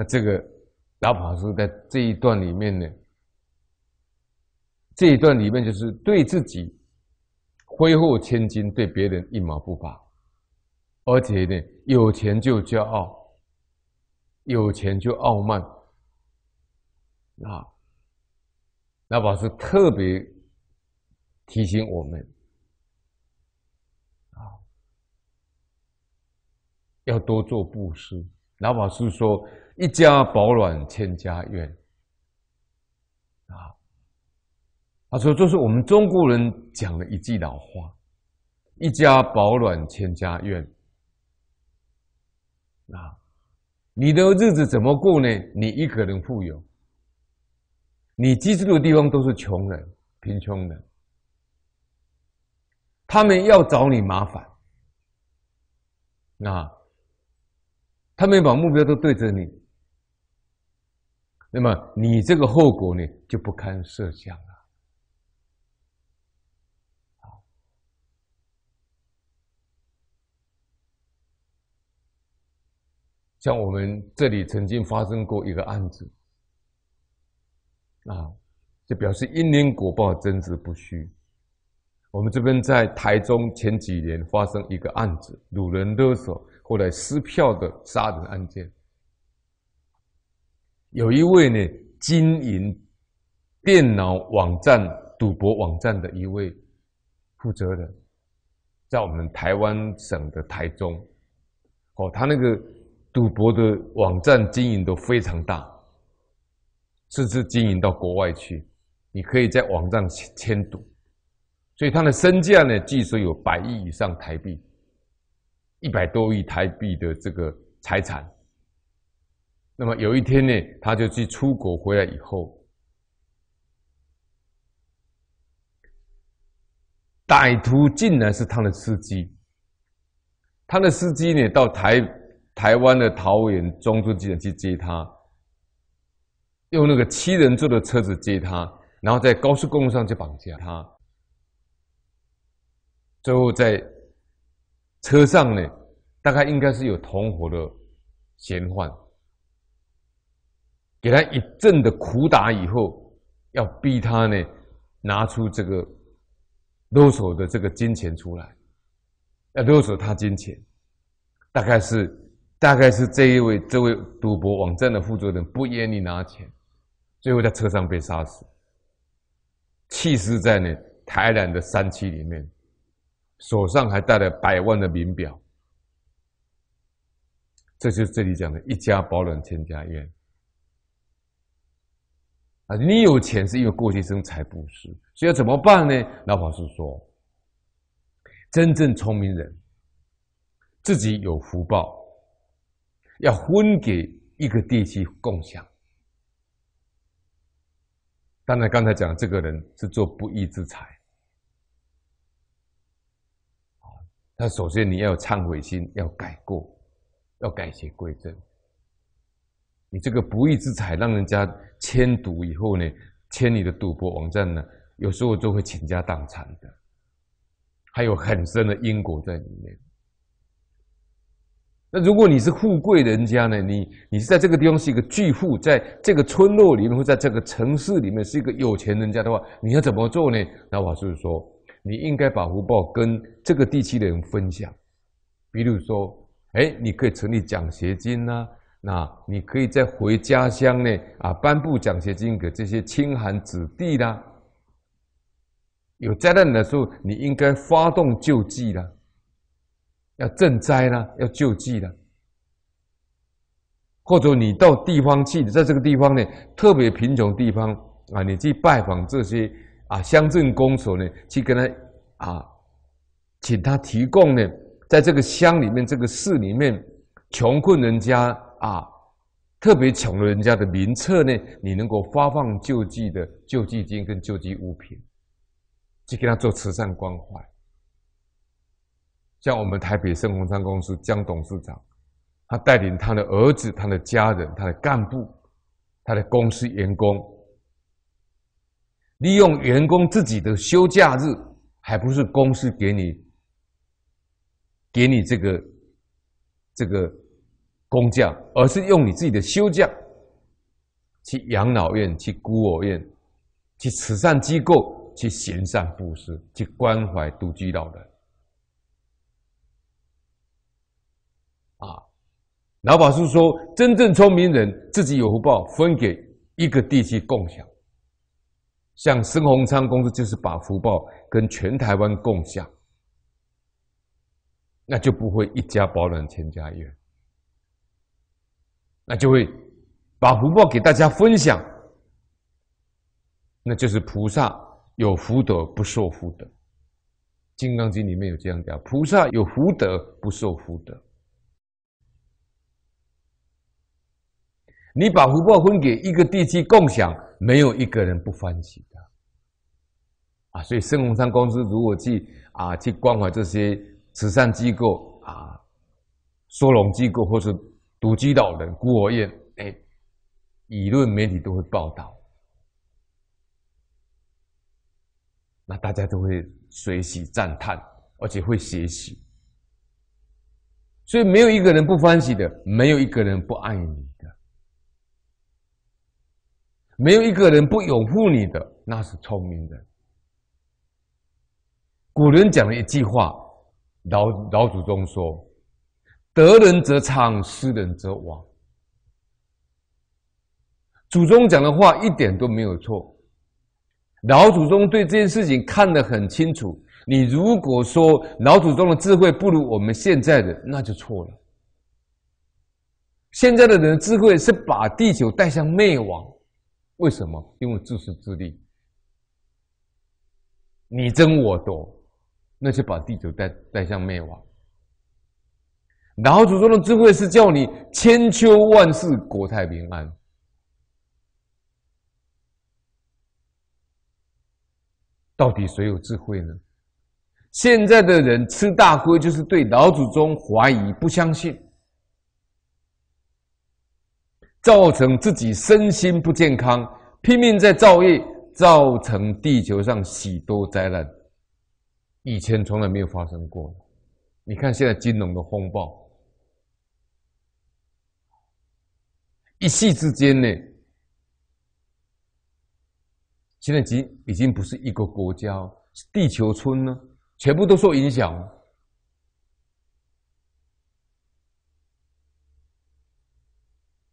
那这个老法师在这一段里面呢，这一段里面就是对自己挥霍千金，对别人一毛不拔，而且呢有钱就骄傲，有钱就傲慢，啊，老法师特别提醒我们，啊，要多做布施。老法师说。一家保暖，千家怨。啊，他说：“这是我们中国人讲的一句老话，一家保暖，千家怨。啊，你的日子怎么过呢？你一个人富有，你居住的地方都是穷人、贫穷的，他们要找你麻烦。啊，他们把目标都对着你。”那么你这个后果呢，就不堪设想了。像我们这里曾经发生过一个案子，啊，就表示因因果报真实不虚。我们这边在台中前几年发生一个案子，掳人勒索，后来撕票的杀人案件。有一位呢，经营电脑网站、赌博网站的一位负责人，在我们台湾省的台中，哦，他那个赌博的网站经营都非常大，甚至经营到国外去，你可以在网站签赌，所以他的身价呢，据说有百亿以上台币，一百多亿台币的这个财产。那么有一天呢，他就去出国回来以后，歹徒竟然是他的司机。他的司机呢，到台台湾的桃园中中机场去接他，用那个七人座的车子接他，然后在高速公路上去绑架他。最后在车上呢，大概应该是有同伙的嫌犯。给他一阵的苦打以后，要逼他呢拿出这个勒索的这个金钱出来，要勒索他金钱。大概是，大概是这一位这位赌博网站的负责人不愿意拿钱，最后在车上被杀死，气死在呢台南的山区里面，手上还带了百万的名表。这就是这里讲的“一家保暖，千家宴。啊，你有钱是因为过去生财布施，所以要怎么办呢？老法师说，真正聪明人自己有福报，要分给一个地区共享。当然，刚才讲这个人是做不义之财，好，那首先你要有忏悔心，要改过，要改邪归正。你这个不义之财，让人家。欠赌以后呢，欠你的赌博网站呢，有时候就会倾家荡产的，还有很深的因果在里面。那如果你是富贵人家呢，你你是在这个地方是一个巨富，在这个村落里面或在这个城市里面是一个有钱人家的话，你要怎么做呢？那法师说，你应该把福报跟这个地区的人分享，比如说，哎，你可以成立奖学金啊。那你可以再回家乡呢啊，颁布奖学金给这些清寒子弟啦。有灾难的时候，你应该发动救济啦，要赈灾啦，要救济啦。或者你到地方去，在这个地方呢，特别贫穷地方啊，你去拜访这些啊乡镇公所呢，去跟他啊，请他提供呢，在这个乡里面、这个市里面，穷困人家。啊，特别穷了人家的名册呢，你能够发放救济的救济金跟救济物品，去给他做慈善关怀。像我们台北盛鸿昌公司江董事长，他带领他的儿子、他的家人、他的干部、他的公司员工，利用员工自己的休假日，还不是公司给你，给你这个，这个。工匠，而是用你自己的休假去养老院、去孤儿院、去慈善机构、去行善布施、去关怀独居老人。啊，老法师说，真正聪明人自己有福报，分给一个地区共享。像孙宏昌公司就是把福报跟全台湾共享，那就不会一家保暖千家院。那就会把福报给大家分享，那就是菩萨有福德不受福德。《金刚经》里面有这样讲：菩萨有福德不受福德。你把福报分给一个地区共享，没有一个人不欢喜的。啊，所以圣龙山公司如果去啊去关怀这些慈善机构啊，收容机构或是。毒居老人、孤儿院，哎，舆论媒体都会报道，那大家都会随喜赞叹，而且会学习。所以，没有一个人不欢喜的，没有一个人不爱你的，没有一个人不拥护你的，那是聪明的。古人讲了一句话，老老祖宗说。得人则昌，失人则亡。祖宗讲的话一点都没有错。老祖宗对这件事情看得很清楚。你如果说老祖宗的智慧不如我们现在的，那就错了。现在的人智慧是把地球带向灭亡，为什么？因为自私自利，你争我夺，那就把地球带带向灭亡。老祖宗的智慧是叫你千秋万世国泰民安。到底谁有智慧呢？现在的人吃大亏，就是对老祖宗怀疑不相信，造成自己身心不健康，拼命在造业，造成地球上许多灾难，以前从来没有发生过你看现在金融的风暴。一夕之间呢，现在已经已经不是一个国家，是地球村呢，全部都受影响。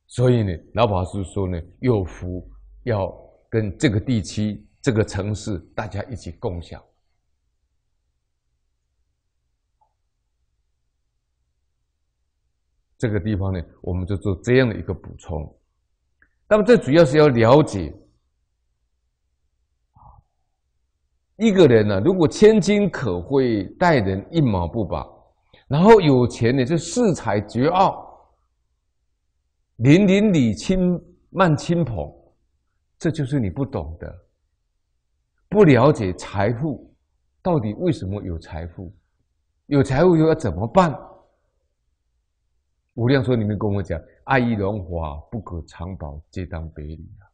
所以呢，老法师说呢，有福要跟这个地区、这个城市大家一起共享。这个地方呢，我们就做这样的一个补充。那么，这主要是要了解啊，一个人呢，如果千金可贵，待人一毛不拔，然后有钱呢就恃才绝傲，邻邻里亲慢亲朋，这就是你不懂的，不了解财富到底为什么有财富，有财富又要怎么办？无量说：“你们跟我讲，爱意荣华不可长保，皆当别离啊！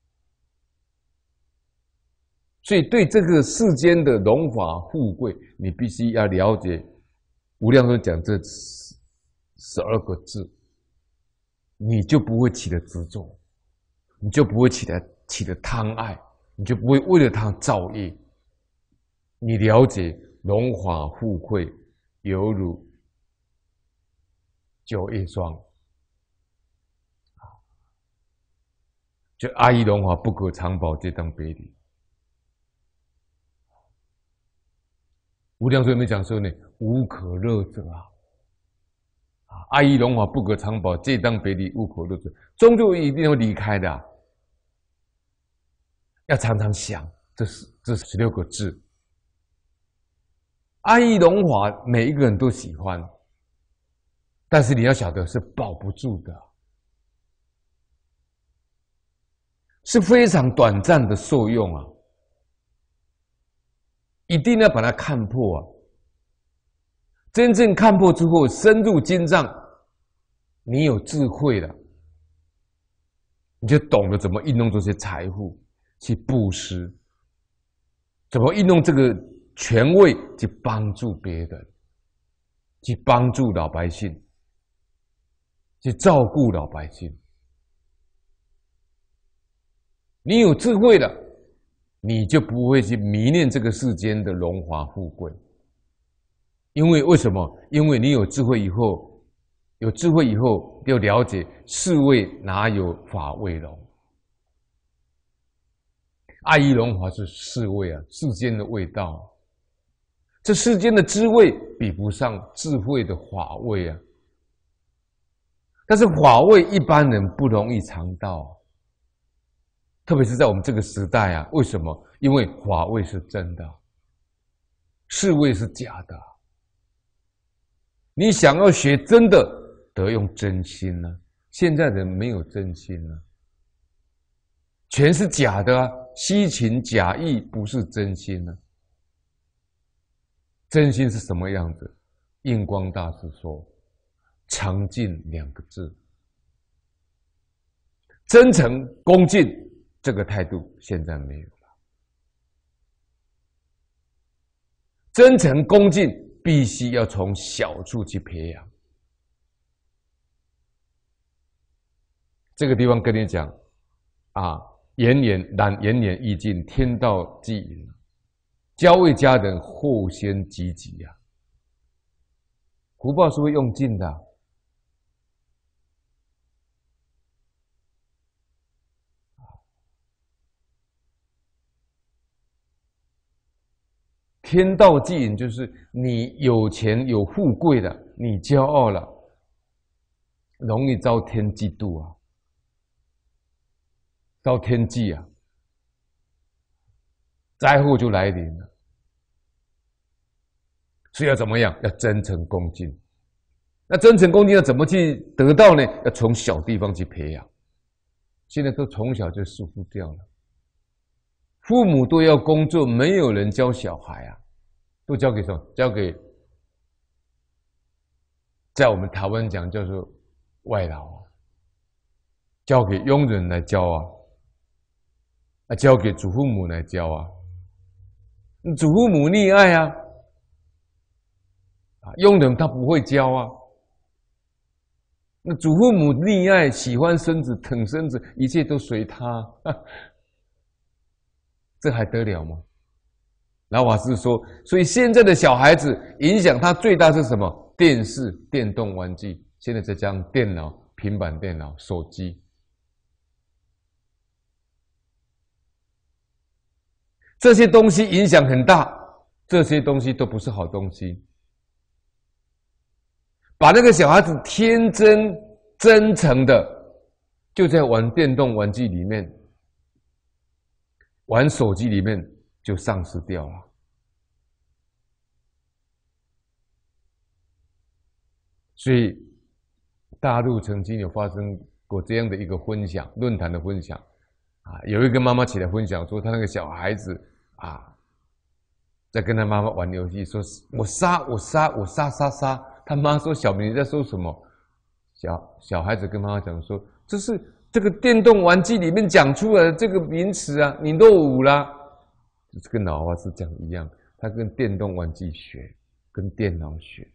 所以对这个世间的荣华富贵，你必须要了解。无量说讲这十十二个字，你就不会起的执着，你就不会起的起的贪爱，你就不会为了他造业。你了解荣华富贵，犹如……”就一双。啊！阿爱龙华不可长保，这张别离。无量寿经讲说呢，无可乐者啊，啊！爱龙华不可长保，这张别离，无可乐者，终究一定要离开的。要常常想，这是这十六个字。阿依龙华，每一个人都喜欢。但是你要晓得是保不住的，是非常短暂的受用啊！一定要把它看破啊！真正看破之后，深入经藏，你有智慧了，你就懂得怎么运用这些财富去布施，怎么运用这个权位去帮助别人，去帮助老百姓。去照顾老百姓，你有智慧了，你就不会去迷恋这个世间的荣华富贵。因为为什么？因为你有智慧以后，有智慧以后，要了解世味哪有法味了。爱意荣华是世味啊，世间的味道，这世间的滋味比不上智慧的法味啊。但是法味一般人不容易尝到，特别是在我们这个时代啊，为什么？因为法味是真的，是味是假的。你想要学真的，得用真心呢。现在人没有真心啊，全是假的，啊，虚情假意，不是真心呢。真心是什么样子？印光大师说。诚敬两个字，真诚恭敬这个态度现在没有了。真诚恭敬必须要从小处去培养。这个地方跟你讲，啊，延年难延年益进，天道忌盈，教为家人祸先积极呀，福报是会用尽的。天道忌人，就是你有钱有富贵了，你骄傲了，容易遭天嫉妒啊，遭天忌啊，灾祸就来临了。所以要怎么样？要真诚恭敬。那真诚恭敬要怎么去得到呢？要从小地方去培养。现在都从小就疏忽掉了，父母都要工作，没有人教小孩啊。不交给什么？交给在我们台湾讲叫做外劳，交给佣人来教啊，啊，交给祖父母来教啊，祖父母溺爱啊，啊，佣人他不会教啊，那祖父母溺爱，喜欢孙子，疼孙子，一切都随他，这还得了吗？老法师说：“所以现在的小孩子影响他最大是什么？电视、电动玩具，现在再加上电脑、平板电脑、手机，这些东西影响很大。这些东西都不是好东西，把那个小孩子天真、真诚的，就在玩电动玩具里面，玩手机里面。”就丧失掉了。所以，大陆曾经有发生过这样的一个分享论坛的分享啊，有一个妈妈起来分享说，她那个小孩子啊，在跟他妈妈玩游戏，说：“我杀我杀我杀杀杀！”他妈说：“小明你在说什么？”小小孩子跟妈妈讲说：“这是这个电动玩具里面讲出来的这个名词啊，你落伍了。”就跟老话是讲一样，他跟电动玩具学，跟电脑学，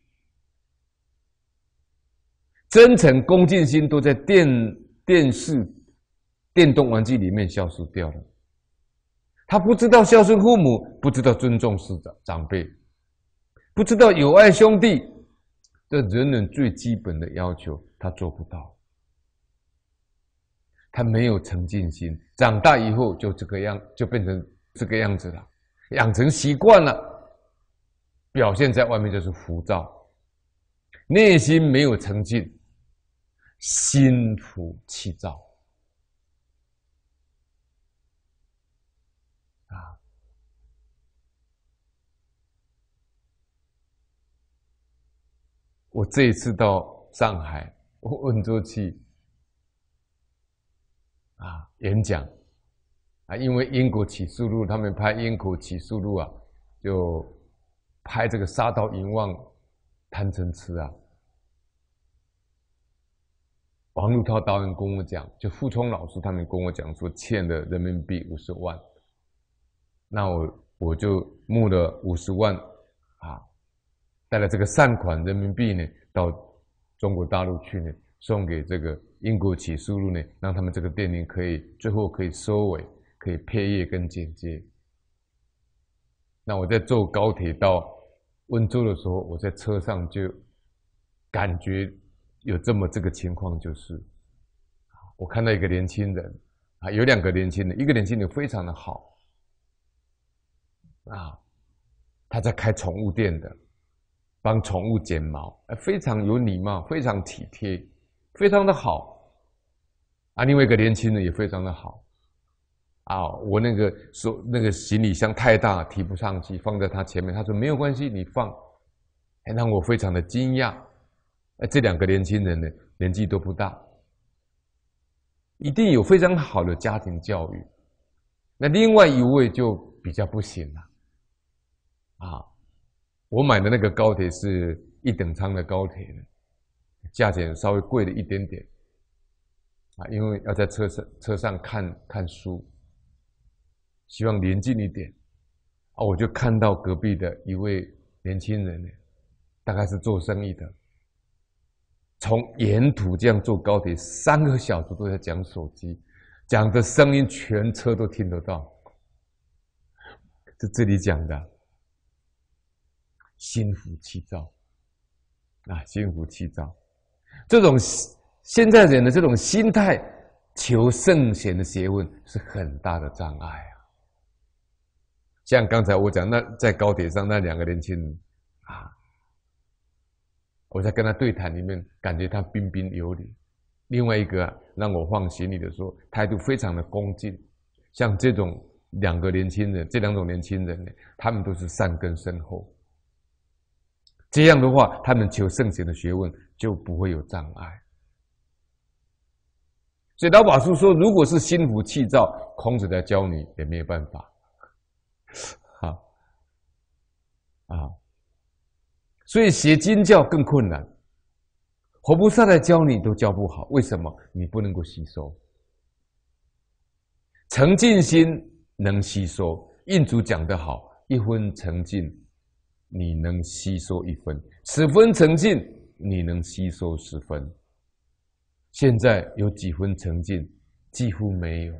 真诚恭敬心都在电电视、电动玩具里面消失掉了。他不知道孝顺父母，不知道尊重师长长辈，不知道友爱兄弟，这人人最基本的要求，他做不到。他没有诚敬心，长大以后就这个样，就变成。这个样子的，养成习惯了，表现在外面就是浮躁，内心没有沉静，心浮气躁啊！我这一次到上海、我温州去啊演讲。啊，因为英国起诉路，他们拍英国起诉路啊，就拍这个杀到淫妄贪嗔痴啊。王陆涛导演跟我讲，就傅聪老师他们跟我讲说，欠的人民币五十万，那我我就募了五十万啊，带了这个善款人民币呢，到中国大陆去呢，送给这个英国起诉路呢，让他们这个电影可以最后可以收尾。可以配乐跟剪接。那我在坐高铁到温州的时候，我在车上就感觉有这么这个情况，就是我看到一个年轻人啊，有两个年轻人，一个年轻人非常的好啊，他在开宠物店的，帮宠物剪毛，非常有礼貌，非常体贴，非常的好啊。另外一个年轻人也非常的好。啊，我那个说那个行李箱太大，提不上去，放在他前面。他说没有关系，你放。哎，让我非常的惊讶。哎，这两个年轻人呢，年纪都不大，一定有非常好的家庭教育。那另外一位就比较不行了。啊，我买的那个高铁是一等舱的高铁，价钱稍微贵了一点点。啊，因为要在车上车上看看书。希望连近一点啊！我就看到隔壁的一位年轻人，大概是做生意的。从沿途这样坐高铁，三个小时都在讲手机，讲的声音全车都听得到。在这里讲的，心浮气躁，啊，心浮气躁，这种现在人的这种心态，求圣贤的学问是很大的障碍啊。像刚才我讲那在高铁上那两个年轻人，啊，我在跟他对谈里面，感觉他彬彬有礼；另外一个让我放行李的时候，态度非常的恭敬。像这种两个年轻人，这两种年轻人呢，他们都是善根深厚。这样的话，他们求圣贤的学问就不会有障碍。所以老法师说，如果是心浮气躁，孔子来教你也没有办法。好，啊，所以学经教更困难，活菩萨来教你都教不好，为什么你不能够吸收？诚敬心能吸收，印主讲得好，一分诚敬，你能吸收一分；十分诚敬，你能吸收十分。现在有几分诚敬？几乎没有，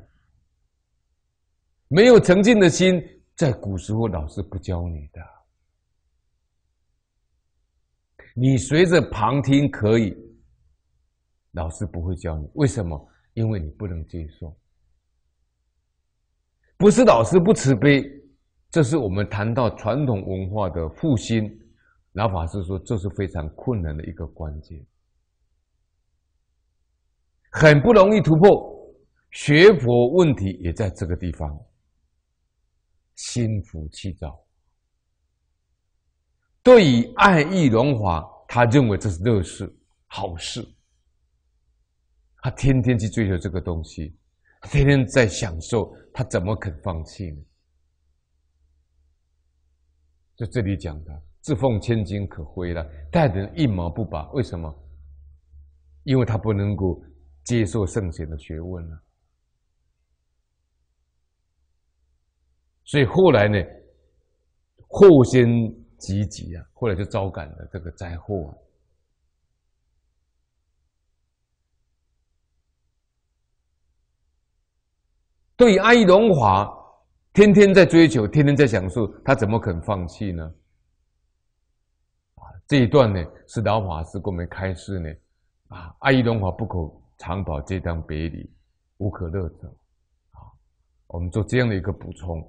没有诚敬的心。在古时候，老师不教你的。你随着旁听可以，老师不会教你。为什么？因为你不能接受。不是老师不慈悲，这是我们谈到传统文化的复兴。老法师说，这是非常困难的一个关键，很不容易突破。学佛问题也在这个地方。心浮气躁，对于爱意荣华，他认为这是乐事、好事，他天天去追求这个东西，天天在享受，他怎么肯放弃呢？就这里讲的，自奉千金可挥了，待人一毛不拔，为什么？因为他不能够接受圣贤的学问呢。所以后来呢，祸先积极啊，后来就招感了这个灾祸啊。对阿逸龙华，天天在追求，天天在享受，他怎么肯放弃呢？啊，这一段呢，是老法师给我们开示呢。啊，阿逸龙华不可长保，这当别离，无可乐者。啊，我们做这样的一个补充。